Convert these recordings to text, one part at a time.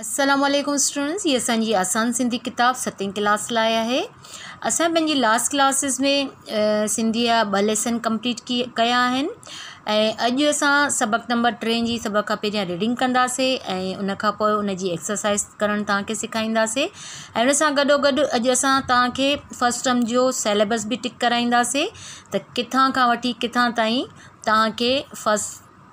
Aslam students ये असन जी आसान सिंधी किताब सतें क्लास लाया है असें पंहिंजी लास्ट क्लासेस में सिंधी जा ॿ लेसन कंप्लीट की अज आहिनि सबक नंबर टे जी सभ खां पहिरियां रीडिंग कंदासीं ऐं उन एक्सरसाइज़ करणु तव्हांखे सेखारींदासीं उन गडो गॾोगॾु अज असां तव्हांखे टर्म जो सिलेबस भी टिक कराईंदासीं तो किथा का वी किथां ताईं तव्हांखे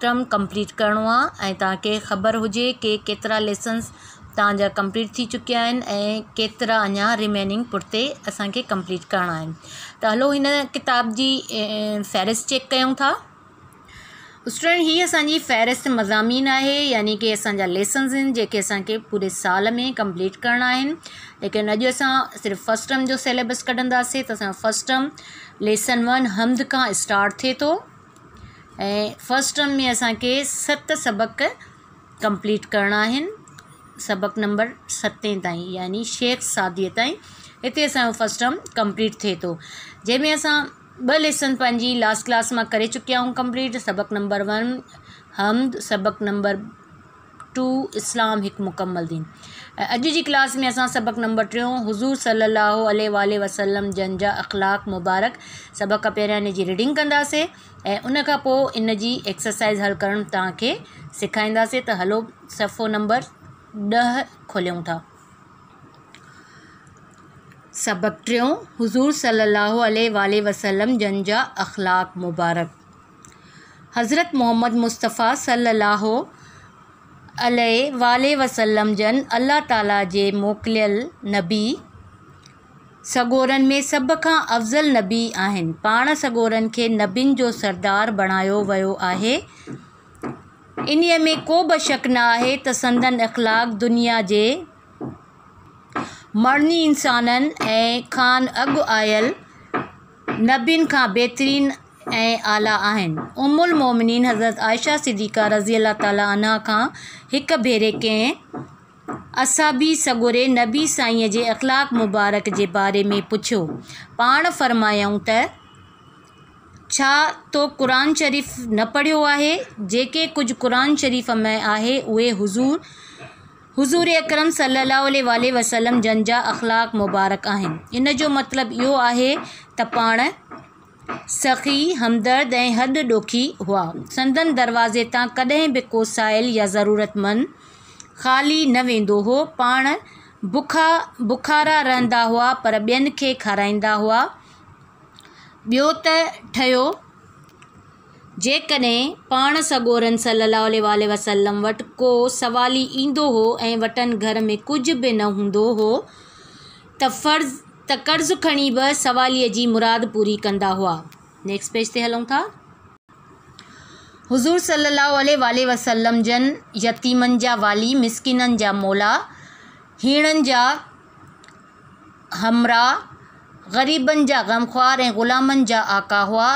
टर्म कंप्लीट करिणो आहे ऐं तव्हांखे ख़बर हुजे की केतिरा लेसन्स तव्हांजा कंप्लीट थी चुकिया आहिनि ऐं केतिरा अञा रिमेनिंग पुठिते असांखे कंप्लीट करिणा आहिनि हलो हिन किताब की फहिरिस्त चेक क्यों था स्टूडेंट हीअ असांजी फहिरिस्त मज़ामीन आहे यानी कि असांजा लेसन्स जी जेके पूरे साल में कंप्लीट करना लेकिन अॼु असां सिर्फ़ु फस्ट टर्म जो सिलेबस कढंदासीं तो असांजो फस्ट टर्म लेसन वन हमद का स्टार्ट थे तो फर्स्ट फस्ट टर्म में असांखे सत सबक़ कंप्लीट करना है सबक़ नंबर सतें ताईं यानी शेख सादीअ ताईं इतने असांजो फर्स्ट टर्म कंप्लीट थे तो जैमें अस ब लेसन पंहिंजी लास्ट क्लास में कर चुकिया हूँ कंप्लीट सबक़ नंबर वन हमद सबक़ नंबर टू इस्लाम एक मुकम्मल दिन अज की क्लास में अस सबक़ नंबर टियों हुज़ूर सलाहु आल वसलम जन जा अख़लाक मुबारक सबक़ खां पहिरियां रीडिंग कंदासीं उन इन एक्सरसाइज़ हल करणु तव्हांखे सेखारींदासीं हलो सफ़ो नंबर ॾह खोलियूं था सबक़ टों हुज़ूर सलाहु आल वसलम जन जा अख़लाक मुबारक हज़रत मोहम्मद मुस्तफ़ा सलाहु अल वाले वसलम जन अल्लाह ताला जे मोकिलियल नबी सगोरन में सब का अफ़ज़ल नबी आन पा सगोरन के नबीन जो सरदार बणायो वो है इन्हीअ में को बि शक न आहे त संदन अख़लाक़ दुनिया जे मरनी इंसान ऐं खान अग आयल नबीन खां बहितरीनु ऐं आला आहिनि उमुल मोमिनीन हज़रत आयशा सिद्दीका रज़ी अला ताली खां हिकु भेरे कंहिं असाबी सगुरे नबी साईंअ जे अख़लाक मुबारक जे बारे में पुछियो पाण फ़रमायाऊं त छा तो क़ुर शरीफ़ न पढ़ियो आहे जेके कुझु क़ुर शरीफ़ में आहे उहे हुज़ूर हुज़ूर अकरम सलाहु वसलम जन जा अख़लाक मुबारक आहिनि इन जो मतिलबु इहो आहे त पाण सखी हमदर्द ए हद ॾोखी हुआ संदन दरवाज़े तां कॾहिं बि को साहिल या ज़रूरतमंद ख़ाली न वेंदो हो पाण बुखा बुखारा रहा हुआ पर ॿियनि के खाराईंदा हुआ बो तो ठहियो जेकॾहिं पाण सगोरन सलाहु वसलम वट को सवाली ईंदो हो ऐं घर में कुछ भी न हूंदो हो त त कर्ज खणी बि सवालीअ जी मुराद पूरी कंदा हुआ नेक्स्ट पेज ते हलूं था हुज़ूर सलाहु वसलम जन यतीमनि जा वाली मिसकिननि जा मौला हीणनि जा हमरा ग़रीबनि जा गमख़्वार ऐं ग़ुलामनि जा आका हुआ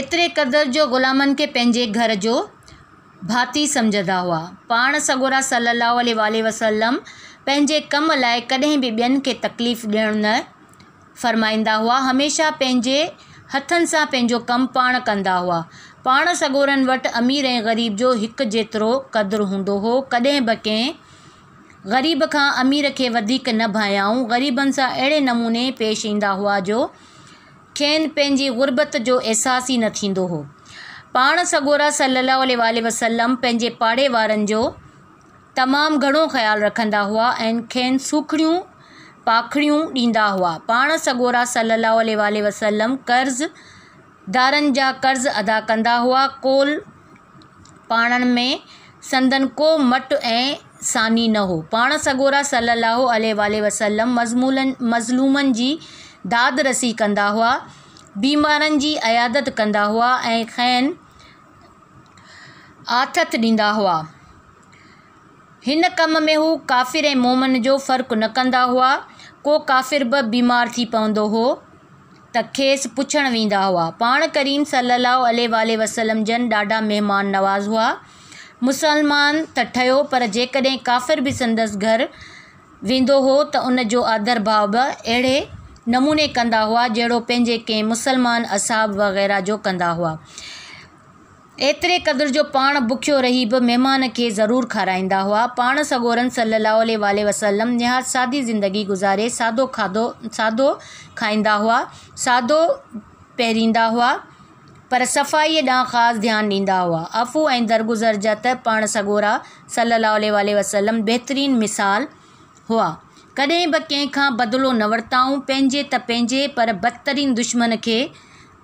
एतिरे क़दुरु जो ग़ुलामनि खे पंहिंजे घर जो भाती सम्झंदा हुआ पाण सगोरा सलाहु वसलम पंहिंजे कम लाइ कदें भी ॿियनि के तकलीफ़ ॾियणु न फ़रमाईंदा हुआ हमेशा पंहिंजे हथनि सां पंहिंजो कमु पाण कंदा हुआ पा सगोरन वट अमीर ऐं ग़रीब जो हिकु जेतिरो क़दुरु हूंदो हो कॾहिं बि ग़रीब का अमीर के वधीक न भायाऊं ग़रीबनि सां अहिड़े नमूने पेश ईंदा हुआ जो खेन पंहिंजी ग़ुर्बत जो अहसासु ई न हो पाण सगोरा सलाहु वसलम पंहिंजे पाड़े तमाम घड़ो ख्याल रखंदा हुआ ऐं खेनि सुखड़ियूं पाखड़ियूं ॾींदा हुआ पाण सगोरा सलाहु वसलम कर्ज़ दारनि जा कर्ज़ अदा कंदा हुआ कोल पाणनि में संदन को मट ऐं सानी न हो पाण सगोरा सलाहु आल वसलम मज़मूलनि मज़लूमनि जी दाद रसी कंदा हुआ बीमारनि जी अयादत कंदा हुआ ऐं खैन आथत ॾींदा हुआ हिन कम में हू काफ़िर ऐं मोमन जो फ़र्क़ु न कंदा हुआ को काफ़िर बि बीमार थी पवंदो हो त खेसि पुछणु वेंदा हुआ पाण करीम सलाहु वसलम जन ॾाढा महिमान नवाज़ हुआ मुसलमान त ठहियो पर जेकॾहिं काफ़िर बि संदसि घर वेंदो हो त उन जो आदर भाव बि अहिड़े नमूने कंदा हुआ जहिड़ो पंहिंजे कंहिं मुसलमान असाब वग़ैरह जो कंदा हुआ एतरे क़दुरु जो पा बुख्य रही भी मेहमान के ज़रूर खाराईंदा हुआ पा सगोरन सलाहु वसलम निहात सादी ज़िंदगी गुज़ारे सादो खाधो सादो खाइंदा हुआ सादो पहरींदा हुआ पर सफाई ॾांहुं खास ध्यान दींदा हुआ अफ़ू ए दरगुज़र ज पा सगोरा सलाहु वसलम बेहतरीन मिसाल हुआ कदें भी कंखा बदलो न वरताऊँ पंहिंजे पर बदतरीन दुश्मन के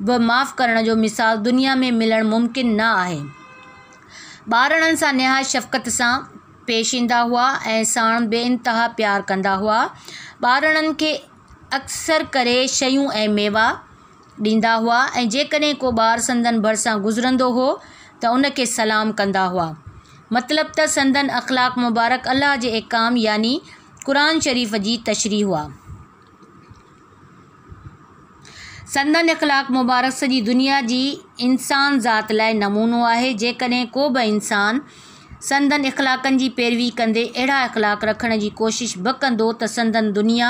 व माफ़ करण जो मिसाल दुनिया में मिलणु मुमकिन न आहे ॿारड़नि सां निहा शफ़क़त सां पेश ईंदा हुआ ऐं साण बेइंतहा प्यारु कंदा हुआ ॿारड़नि खे अक्सर करे शयूं ऐं मेवा ॾींदा हुआ ऐं जेकॾहिं को ॿारु संदन भरिसां गुज़रंदो हो त उनखे सलाम कंदा हुआ मतिलबु त संदन अख़लाक़ मुबारक अलाह जे एकाम यानी क़ुर शरीफ़ जी तशरी हुआ संदन इख़लाक़ मुबारक सॼी दुनिया जी इंसान ज़ात लाइ नमूनो आहे जेकॾहिं को बि इंसानु संदन इख़लाक़नि जी पैरवी कंदे अहिड़ा इख़लाक़ रखण की कोशिश ब कंदो त संदन दुनिया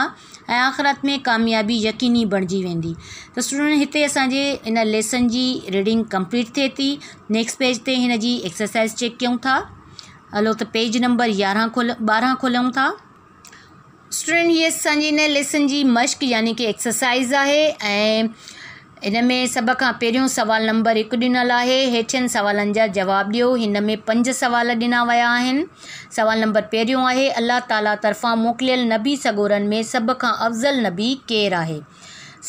ऐं आख़िरत में कामयाबी यकीनी बणिजी वेंदी त स्टूडेंट इतने असांजे इन लेसन की रीडिंग कंप्लीट थे थी नेक्स्ट पेज ते हिन एक्सरसाइज़ चेक कयूं था हलो तो पेज नंबर यारहं खोल ॿारहं खोलूं था स्टूडेंट ये असांजी हिन लेसन की मश्क यानी कि एक्सरसाइज़ है ऐं हिन में सभ खां पहिरियों सवाल नंबर हिकु ॾिनल आहे हेठियनि सवालनि जा जवाबु ॾियो हिन में पंज सवाल ॾिना विया सवाल नंबर पे आहे अलाह ताला तरफ़ां मोकिलियल नबी सगोरनि में सब का अफ़ज़ल नबी केर है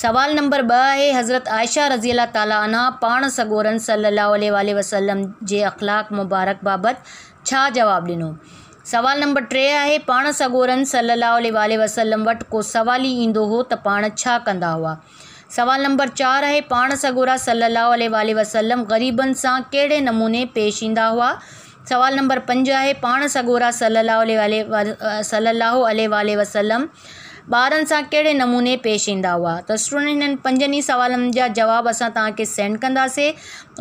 सवाल नंबर ब है हज़रत आयशा रज़ी अल्लाह ताला अना पाण सगोरन सलाहु वसलम जे अख़लाक़ मुबारक बाबत जवाब दिनों सवाल नंबर टे है पा सगोरन सलाहु वसलम वट को सवाल ही ईंदो हो त पाण कंदा हुआ सवाल नंबर चार है पा सगोरा सलाहु वसलम गरीबन से कहिड़े नमूने पेश ईंदा हुआ सवाल नंबर पंज है पा सगोरा सलाहु सलाहु वसलम ॿारनि सां कहिड़े नमूने पेश ईंदा हुआ त स्टूडेंट हिननि पंजनि ई सवालनि जवाब असां तव्हांखे सेंड कंदासीं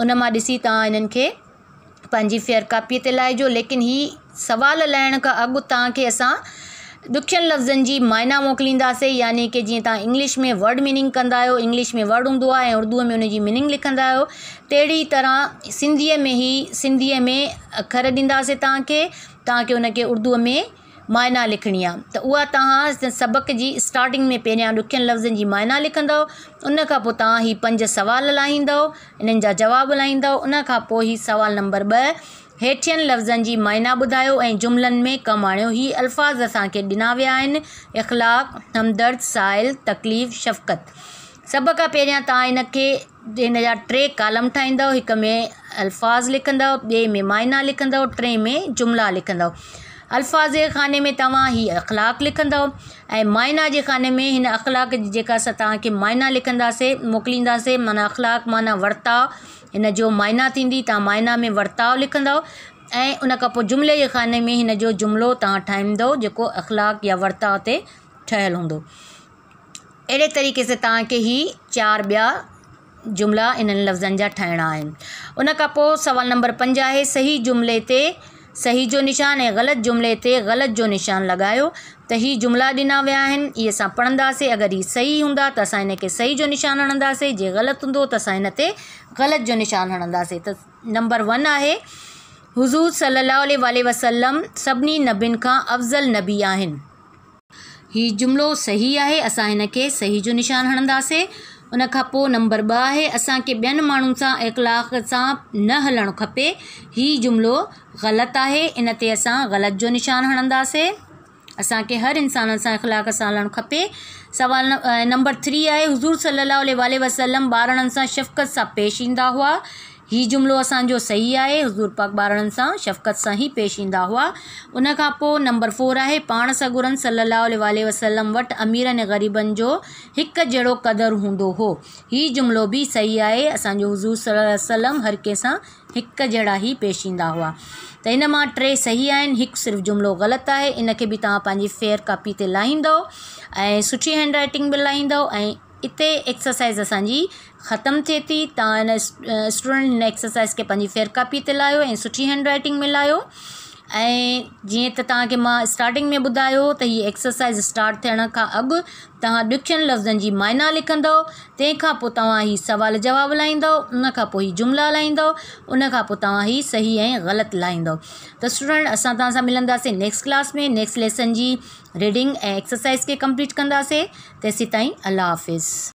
उन मां ॾिसी तव्हां फेयर कापीअ ते लाहिजो लेकिन ही सवाल लाहिण का अग तव्हांखे असां ॾुखियनि लफ़्ज़नि जी माइना मोकिलींदासीं यानी की जीअं तव्हां इंग्लिश में वर्ड मीनिंग कंदा इंग्लिश में वर्ड हों उर्दू में हुनजी मीनिंग लिखा आहियो तरह सिंधीअ में ही सिंधीअ में अखर ॾींदासीं तक तव्हांखे हुनखे उर्दूअ में माइना लिखणी आहे त उहा तव्हां सबक़ जी स्टार्टिंग में पहिरियां ॾुखियनि लफ़्ज़नि की माइना लिखंदव उन पंज सवाल लाहींदव इन जवाब लाहींदव उन सवाल नंबर ब हेठियनि लफ़्ज़नि जी माइना ॿुधायो ऐं जुमिलनि में कमु आणियो ही अल्फ़ाज़ असांखे ॾिना विया आहिनि इख़लाक़ हमदर्द साहिल तकलीफ़ शफ़क़त सभ खां पहिरियां तव्हां हिन खे हिन जा टे कालम ठाहींदव हिक में अल्फ़ाज़ लिखंदव ॿिए में माइना लिखंदव टे में जुमिला लिखंदव अल्फ़ाज़ जे खाने में तव्हां हीउ अख़लाक़ लिखंदव ऐं माइना जे खाने में हिन अख़लाक़ जेका असां तव्हांखे माइना लिखंदासीं मोकिलींदासीं माना अख़लाक माना वरिता इन जो माइना थी तुम माइना में वर्ताव लिखंदव ए उन जुमले के खाने में इन जो जुमलो तव्हां जो अख़लाक या वर्ताव से ठयल होंद अड़े तरीक़े से तक ही चार ॿिया जुमला इन लफ्जन जहाँ उन सवाल नंबर पंज है सही जुमले सही जो निशान है गलत जुमले ते गलत जो निशान लॻायो त जुमला दिना ॾिना विया ये इहे असां पढ़ंदासीं अगरि हीअ सही हूंदा तो असां इनके सही जो निशान हणंदासीं जे गलत हूंदो तो असां हिन गलत जो निशान हणंदासीं तो नंबर वन है हुज़ूर सलाहु वाल वसलम सभी नबीन का अफ़ज़ल नबी आहिनि हीउ जुमलो सही है असां इनके सही जो निशान हणंदासीं उन नंबर ब है असांखे ॿियनि माण्हुनि सां इख़लाक़ से न हलण खपे हि जुमलो गलत है इनते अस गलत जो निशान हणंदे असांखे हर इंसान से इख़लाक़ से हलण खपे सवाल नंबर थ्री है हज़ूर सल वसलम ॿारनि से शफ़क़त से पेश इंदा हुआ ही जुमिलो असो सही है हज़ूर पाक बार शफ़क़त से ही पेश इंदा हुआ उन नंबर फोर है पा सगुरनि सलाहु वसलम वटि अमीरनि गरीबन जो एक जड़ो कदर हों हो हीउ जुमिलो भी सही है असो हज़ूर सलम हर कैसा एक जड़ा ही पेश इंदा हुआ तो इन मां टे सही आन एक सिर्फ जुमिलो गलत है इनके भी तव्हां फेयर कापी ते लाहींदव ऐं सुठी हैंड राइटिंग इतने एक्सरसाइज़ असांजी खत्म थे थी स्टूडेंट हिन एक्सरसाइज़ के पी फेरकापी ते लाहियो ऐं सुठी हैंड राइटिंग में लाहियो ऐं त स्टार्टिंग में ॿुधायो त हीअ एक्सरसाइज़ स्टार्ट थे का अग तव्हां लफ्जन की जी माइना लिखंदव तंहिंखां पोइ तव्हां हीउ उन जुमला पोइ उन खां सही गलत ग़लति लाहींदव स्टूडेंट अस तव्हां सां मिलंदासीं नेक्स्ट क्लास में नेक्स्ट लेसन की रीडिंग ऐं एक्सरसाइज़ खे कंप्लीट कंदासीं ताई अल्लाह हाफ़िज़